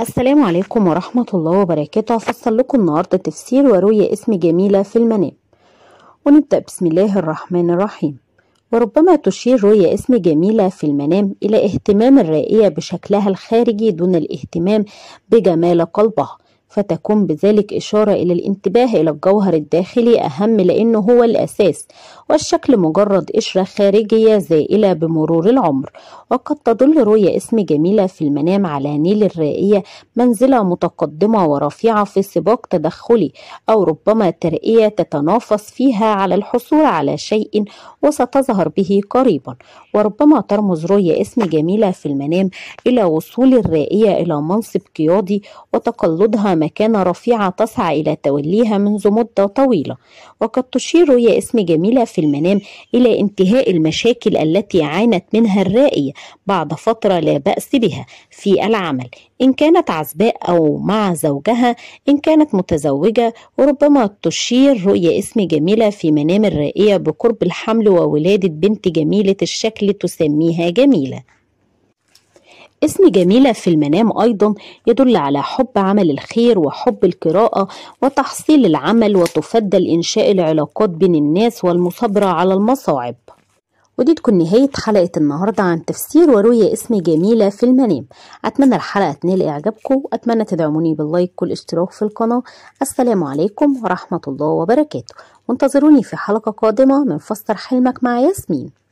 السلام عليكم ورحمة الله وبركاته فصل لكم النهاردة تفسير ورؤية اسم جميلة في المنام ونبدأ بسم الله الرحمن الرحيم وربما تشير رؤية اسم جميلة في المنام إلى اهتمام الرائية بشكلها الخارجي دون الاهتمام بجمال قلبها فتكون بذلك إشارة إلى الانتباه إلى الجوهر الداخلي أهم لأنه هو الأساس والشكل مجرد قشرة خارجية زائلة بمرور العمر وقد تظل رؤية اسم جميلة في المنام على نيل الرائية منزلة متقدمة ورفيعة في سباق تدخلي أو ربما ترقية تتنافس فيها على الحصول على شيء وستظهر به قريبا وربما ترمز رؤية اسم جميلة في المنام إلى وصول الرائية إلى منصب قيادي وتقلدها مكانة رفيعة تسعى إلى توليها منذ مدة طويلة وقد تشير يا اسم جميلة في المنام إلى انتهاء المشاكل التي عانت منها الرائية بعد فترة لا بأس بها في العمل إن كانت عزباء أو مع زوجها إن كانت متزوجة وربما تشير رؤية اسم جميلة في منام الرائية بقرب الحمل وولادة بنت جميلة الشكل تسميها جميلة اسم جميلة في المنام أيضا يدل على حب عمل الخير وحب القراءة وتحصيل العمل وتفضل إنشاء العلاقات بين الناس والمثابرة على المصاعب ودي تكون نهاية حلقة النهاردة عن تفسير ورؤية اسم جميلة في المنام أتمنى الحلقة تنال إعجابكم أتمنى تدعموني باللايك والاشتراك في القناة السلام عليكم ورحمة الله وبركاته وانتظروني في حلقة قادمة من فسر حلمك مع ياسمين